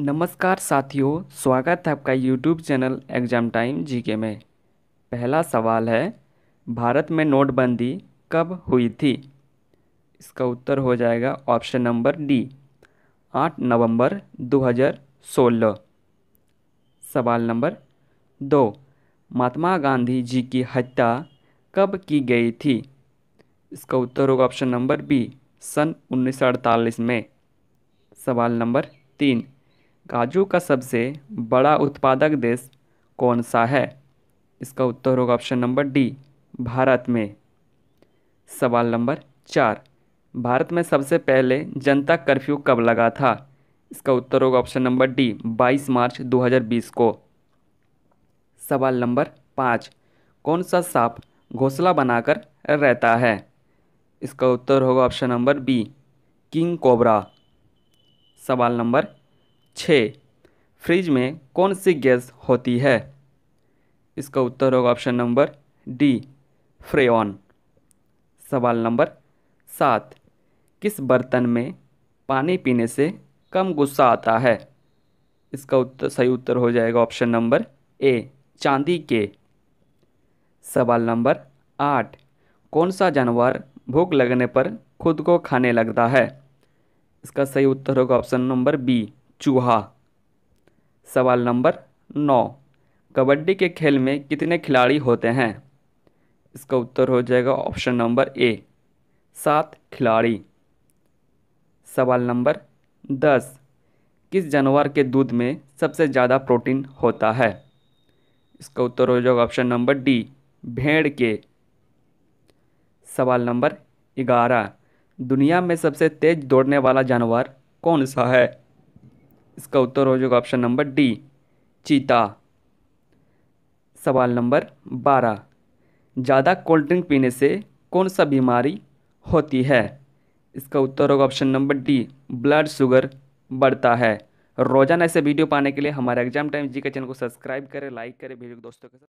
नमस्कार साथियों स्वागत है आपका YouTube channel exam time GK में पहला सवाल है भारत में नोटबंदी कब हुई थी इसका उत्तर हो जाएगा ऑप्शन नंबर डी आठ नवंबर 2016 सवाल नंबर दो महात्मा गांधी जी की हत्या कब की गई थी इसका उत्तर होगा ऑप्शन नंबर बी सन 1948 में सवाल नंबर तीन काजू का सबसे बड़ा उत्पादक देश कौन सा है इसका उत्तर होगा ऑप्शन नंबर डी भारत में सवाल नंबर चार भारत में सबसे पहले जनता कर्फ्यू कब लगा था इसका उत्तर होगा ऑप्शन नंबर डी 22 मार्च 2020 को सवाल नंबर पाँच कौन सा सांप घोंसला बनाकर रहता है इसका उत्तर होगा option number B king cobra सवाल नंबर छः फ्रिज में कौन सी गैस होती है इसका उत्तर होगा ऑप्शन नंबर डी फ्रेन सवाल नंबर सात किस बर्तन में पानी पीने से कम गुस्सा आता है इसका उत्तर सही उत्तर हो जाएगा ऑप्शन नंबर ए चांदी के सवाल नंबर आठ कौन सा जानवर भूख लगने पर खुद को खाने लगता है इसका सही उत्तर होगा ऑप्शन नंबर बी चूहा सवाल नंबर नौ कबड्डी के खेल में कितने खिलाड़ी होते हैं इसका उत्तर हो जाएगा ऑप्शन नंबर ए सात खिलाड़ी सवाल नंबर दस किस जानवर के दूध में सबसे ज़्यादा प्रोटीन होता है इसका उत्तर हो जाएगा ऑप्शन नंबर डी भेड़ के सवाल नंबर ग्यारह दुनिया में सबसे तेज़ दौड़ने वाला जानवर कौन सा है इसका उत्तर हो जाएगा ऑप्शन नंबर डी चीता सवाल नंबर बारह ज़्यादा कोल्ड ड्रिंक पीने से कौन सा बीमारी होती है इसका उत्तर होगा option number D blood sugar बढ़ता है रोजाना ऐसे वीडियो पाने के लिए हमारे एग्जाम टाइम जी के चैनल को सब्सक्राइब करें लाइक करें भेजो दोस्तों के साथ